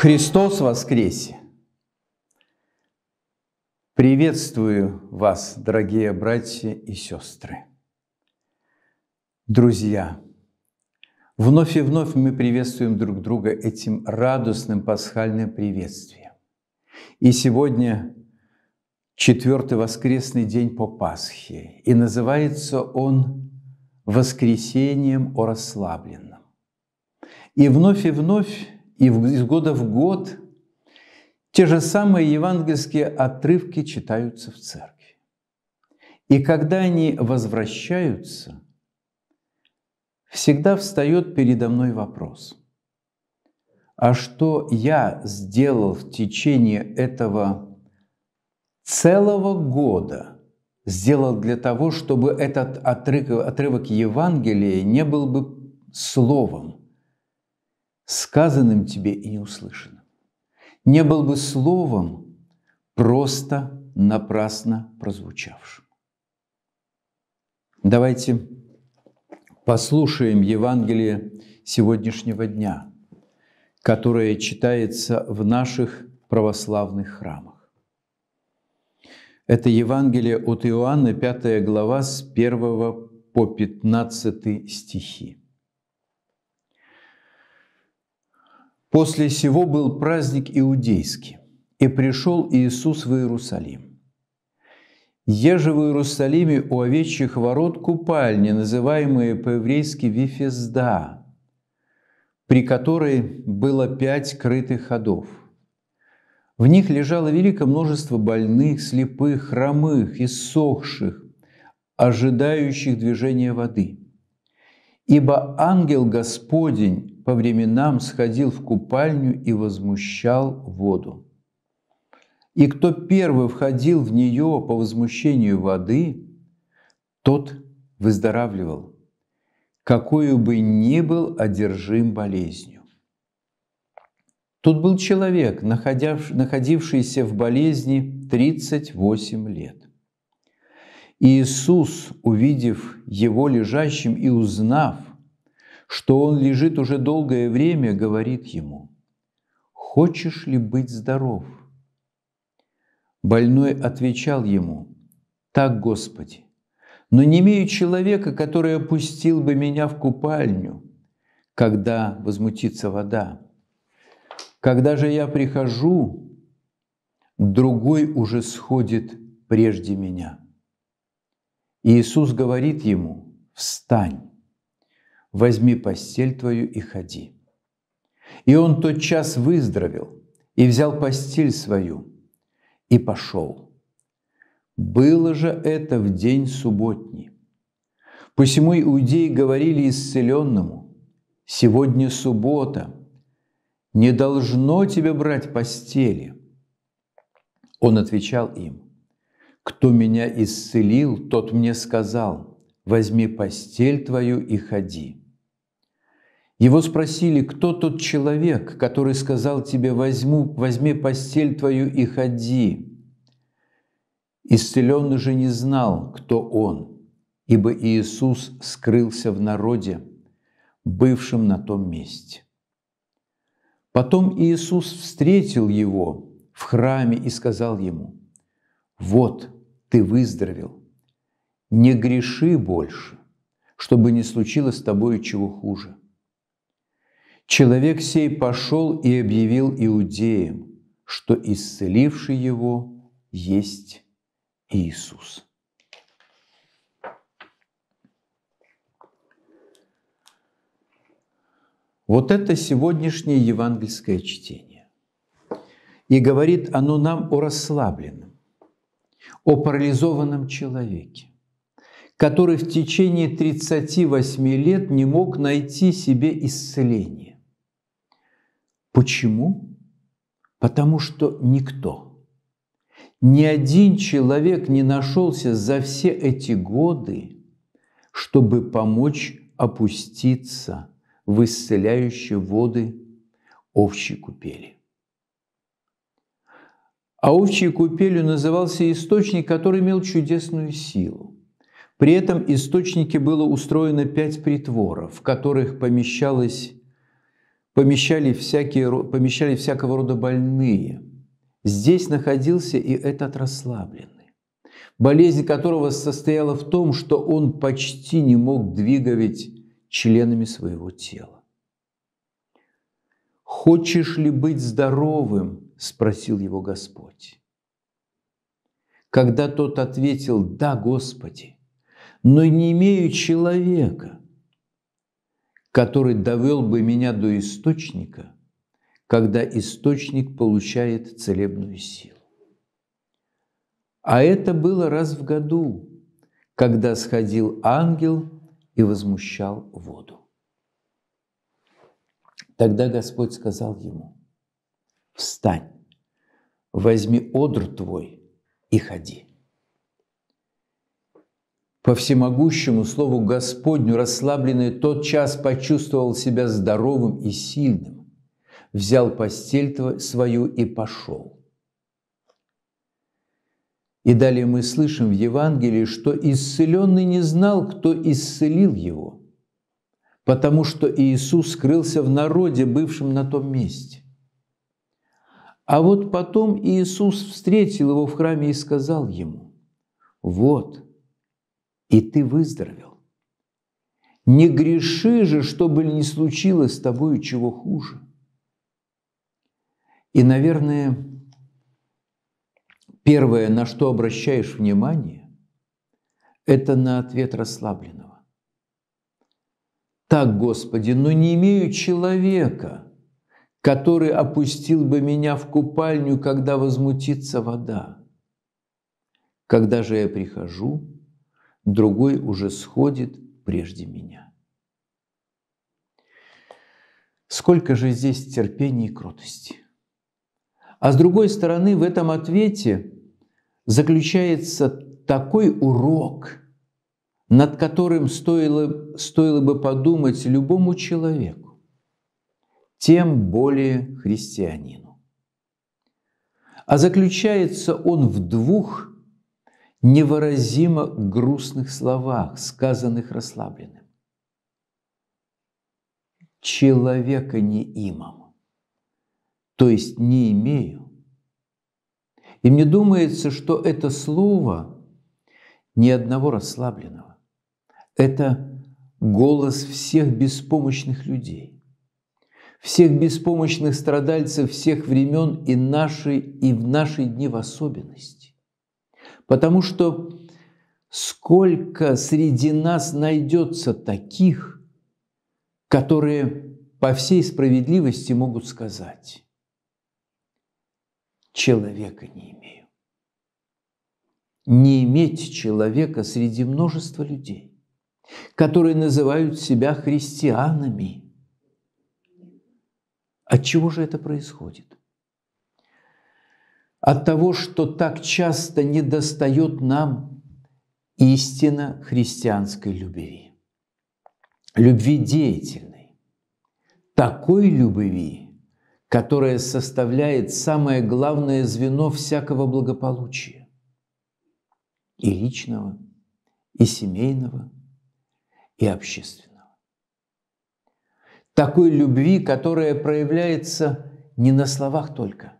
Христос воскресе! Приветствую вас, дорогие братья и сестры! Друзья, вновь и вновь мы приветствуем друг друга этим радостным пасхальным приветствием. И сегодня четвертый воскресный день по Пасхе, и называется он «Воскресением о расслабленном». И вновь и вновь и из года в год те же самые евангельские отрывки читаются в церкви. И когда они возвращаются, всегда встает передо мной вопрос. А что я сделал в течение этого целого года – сделал для того, чтобы этот отрывок, отрывок Евангелия не был бы словом, сказанным тебе и не неуслышанным. Не был бы словом, просто напрасно прозвучавшим. Давайте послушаем Евангелие сегодняшнего дня, которое читается в наших православных храмах. Это Евангелие от Иоанна, 5 глава, с 1 по 15 стихи. После сего был праздник иудейский, и пришел Иисус в Иерусалим. Еже в Иерусалиме у овечьих ворот купальни, называемые по-еврейски Вифезда, при которой было пять крытых ходов. В них лежало великое множество больных, слепых, хромых, иссохших, ожидающих движения воды. Ибо ангел Господень, по временам сходил в купальню и возмущал воду. И кто первый входил в нее по возмущению воды, тот выздоравливал, какую бы ни был одержим болезнью. Тут был человек, находившийся в болезни 38 лет. И Иисус, увидев его лежащим и узнав, что он лежит уже долгое время, говорит ему, «Хочешь ли быть здоров?» Больной отвечал ему, «Так, Господи, но не имею человека, который опустил бы меня в купальню, когда возмутится вода. Когда же я прихожу, другой уже сходит прежде меня». И Иисус говорит ему, «Встань, возьми постель твою и ходи. И он тот час выздоровел, и взял постель свою, и пошел. Было же это в день субботний. Посему иудеи говорили исцеленному, «Сегодня суббота, не должно тебе брать постели». Он отвечал им, «Кто меня исцелил, тот мне сказал, возьми постель твою и ходи». Его спросили, кто тот человек, который сказал тебе, возьму, возьми постель твою и ходи. Исцеленный же не знал, кто он, ибо Иисус скрылся в народе, бывшем на том месте. Потом Иисус встретил его в храме и сказал ему, «Вот ты выздоровел, не греши больше, чтобы не случилось с тобой чего хуже, Человек сей пошел и объявил иудеям, что исцеливший его есть Иисус. Вот это сегодняшнее евангельское чтение. И говорит оно нам о расслабленном, о парализованном человеке, который в течение 38 лет не мог найти себе исцеление Почему? Потому что никто, ни один человек не нашелся за все эти годы, чтобы помочь опуститься в исцеляющие воды овчьей купели. А овчьей купелью назывался источник, который имел чудесную силу. При этом источнике было устроено пять притворов, в которых помещалось помещали, всякие, помещали всякого рода больные. Здесь находился и этот расслабленный, болезнь которого состояла в том, что он почти не мог двигать членами своего тела. «Хочешь ли быть здоровым?» – спросил его Господь. Когда тот ответил «Да, Господи, но не имею человека», который довел бы меня до источника, когда источник получает целебную силу. А это было раз в году, когда сходил ангел и возмущал воду. Тогда Господь сказал ему, «Встань, возьми одр твой и ходи». По всемогущему слову Господню расслабленный тот час почувствовал себя здоровым и сильным, взял постель свою и пошел. И далее мы слышим в Евангелии, что исцеленный не знал, кто исцелил его, потому что Иисус скрылся в народе, бывшем на том месте. А вот потом Иисус встретил его в храме и сказал ему, «Вот, и ты выздоровел. Не греши же, чтобы ли не случилось с тобой чего хуже. И, наверное, первое, на что обращаешь внимание, это на ответ расслабленного. Так, Господи, но не имею человека, который опустил бы меня в купальню, когда возмутится вода. Когда же я прихожу, другой уже сходит прежде меня. Сколько же здесь терпения и кротости. А с другой стороны, в этом ответе заключается такой урок, над которым стоило, стоило бы подумать любому человеку, тем более христианину. А заключается он в двух невыразимо грустных словах, сказанных расслабленным. Человека не имам, то есть не имею. И мне думается, что это слово ни одного расслабленного. Это голос всех беспомощных людей, всех беспомощных страдальцев всех времен и нашей, и в наши дни в особенности. Потому что сколько среди нас найдется таких, которые по всей справедливости могут сказать, человека не имею. Не иметь человека среди множества людей, которые называют себя христианами. От чего же это происходит? от того, что так часто недостает нам истина христианской любви. Любви деятельной. Такой любви, которая составляет самое главное звено всякого благополучия. И личного, и семейного, и общественного. Такой любви, которая проявляется не на словах только –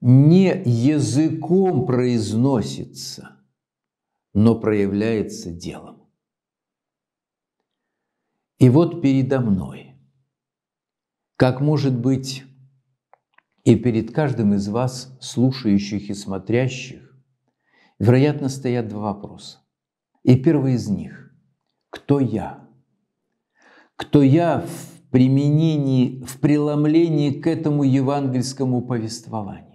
не языком произносится, но проявляется делом. И вот передо мной, как может быть и перед каждым из вас, слушающих и смотрящих, вероятно, стоят два вопроса. И первый из них – кто я? Кто я в применении, в преломлении к этому евангельскому повествованию?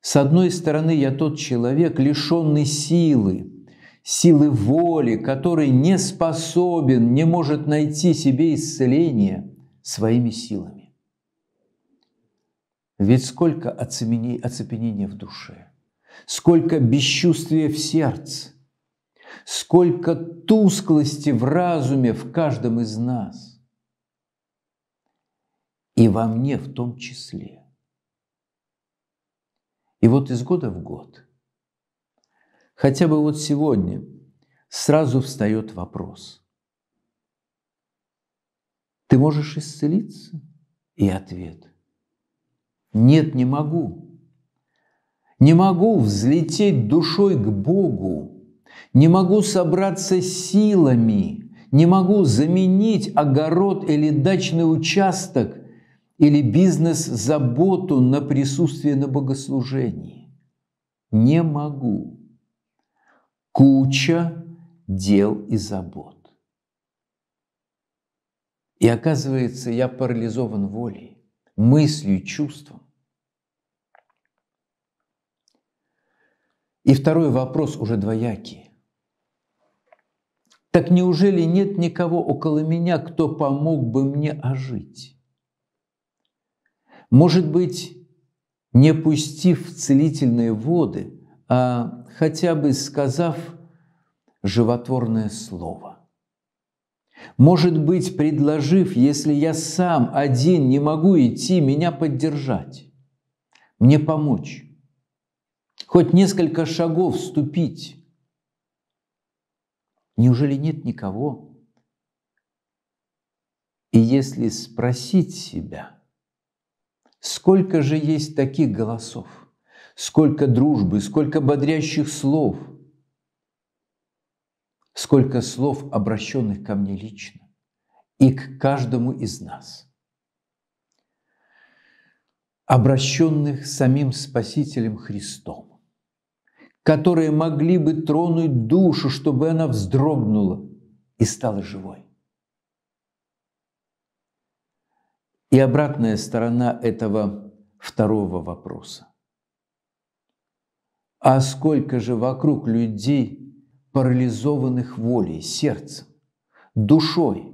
С одной стороны, я тот человек, лишенный силы, силы воли, который не способен, не может найти себе исцеление своими силами. Ведь сколько оцепенения в душе, сколько бесчувствия в сердце, сколько тусклости в разуме в каждом из нас. И во мне в том числе. И вот из года в год, хотя бы вот сегодня, сразу встает вопрос. Ты можешь исцелиться? И ответ. Нет, не могу. Не могу взлететь душой к Богу. Не могу собраться силами. Не могу заменить огород или дачный участок или бизнес-заботу на присутствие на богослужении. Не могу. Куча дел и забот. И оказывается, я парализован волей, мыслью, чувством. И второй вопрос уже двоякий. Так неужели нет никого около меня, кто помог бы мне ожить? Может быть, не пустив в целительные воды, а хотя бы сказав животворное слово. Может быть, предложив, если я сам один не могу идти, меня поддержать, мне помочь, хоть несколько шагов ступить. Неужели нет никого? И если спросить себя – Сколько же есть таких голосов, сколько дружбы, сколько бодрящих слов, сколько слов, обращенных ко мне лично и к каждому из нас, обращенных самим Спасителем Христом, которые могли бы тронуть душу, чтобы она вздрогнула и стала живой. И обратная сторона этого второго вопроса. А сколько же вокруг людей, парализованных волей, сердцем, душой,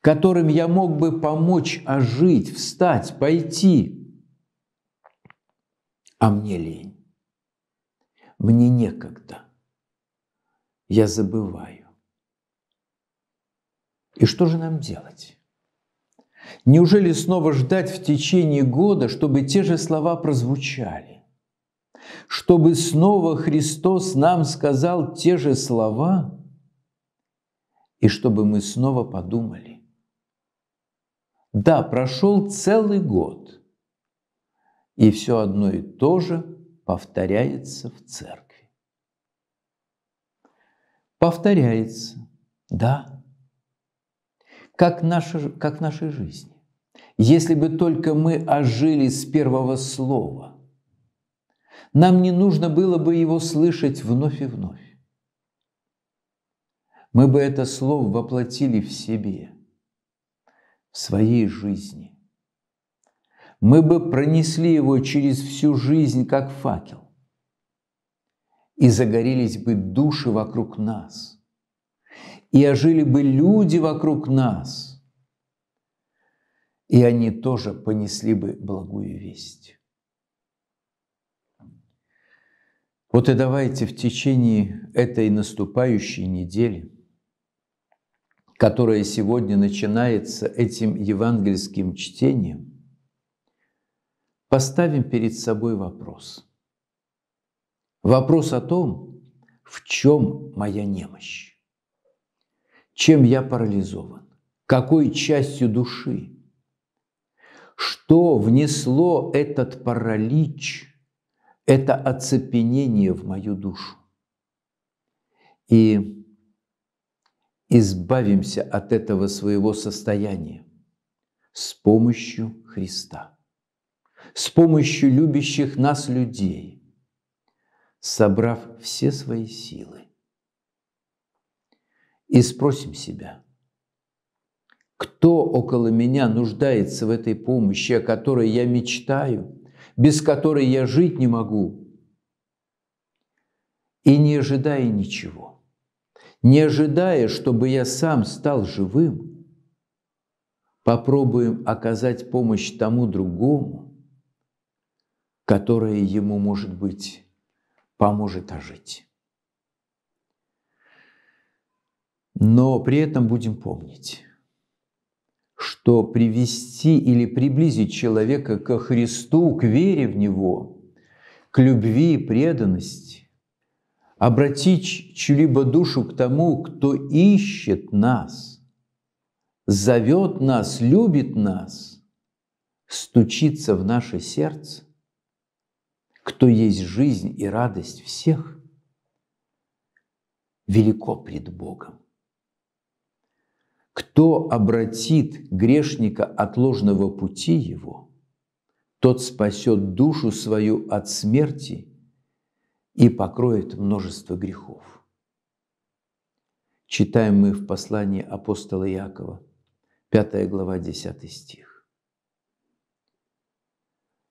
которым я мог бы помочь ожить, встать, пойти, а мне лень. Мне некогда. Я забываю. И что же нам делать? Неужели снова ждать в течение года, чтобы те же слова прозвучали? Чтобы снова Христос нам сказал те же слова? И чтобы мы снова подумали. Да, прошел целый год, и все одно и то же повторяется в церкви. Повторяется, да как, наша, как в нашей жизни. Если бы только мы ожили с первого слова, нам не нужно было бы его слышать вновь и вновь. Мы бы это слово воплотили в себе, в своей жизни. Мы бы пронесли его через всю жизнь, как факел, и загорелись бы души вокруг нас – и ожили бы люди вокруг нас, и они тоже понесли бы благую весть. Вот и давайте в течение этой наступающей недели, которая сегодня начинается этим евангельским чтением, поставим перед собой вопрос. Вопрос о том, в чем моя немощь. Чем я парализован? Какой частью души? Что внесло этот паралич, это оцепенение в мою душу? И избавимся от этого своего состояния с помощью Христа, с помощью любящих нас людей, собрав все свои силы и спросим себя, кто около меня нуждается в этой помощи, о которой я мечтаю, без которой я жить не могу, и не ожидая ничего, не ожидая, чтобы я сам стал живым, попробуем оказать помощь тому другому, которая ему, может быть, поможет ожить. Но при этом будем помнить, что привести или приблизить человека ко Христу, к вере в Него, к любви и преданности, обратить чью-либо душу к тому, кто ищет нас, зовет нас, любит нас, стучится в наше сердце, кто есть жизнь и радость всех, велико пред Богом. Кто обратит грешника от ложного пути его, тот спасет душу свою от смерти и покроет множество грехов. Читаем мы в послании апостола Якова, 5 глава, 10 стих.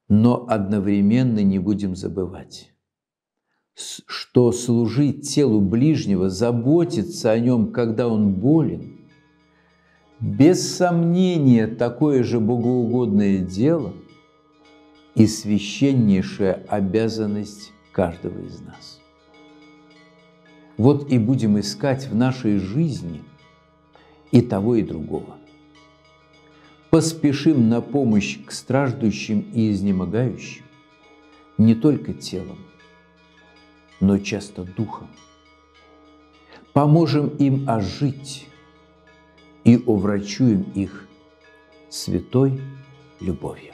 Но одновременно не будем забывать, что служить телу ближнего, заботиться о нем, когда он болен – без сомнения, такое же богоугодное дело и священнейшая обязанность каждого из нас. Вот и будем искать в нашей жизни и того, и другого. Поспешим на помощь к страждущим и изнемогающим не только телом, но часто духом. Поможем им ожить, и уврачуем их святой любовью.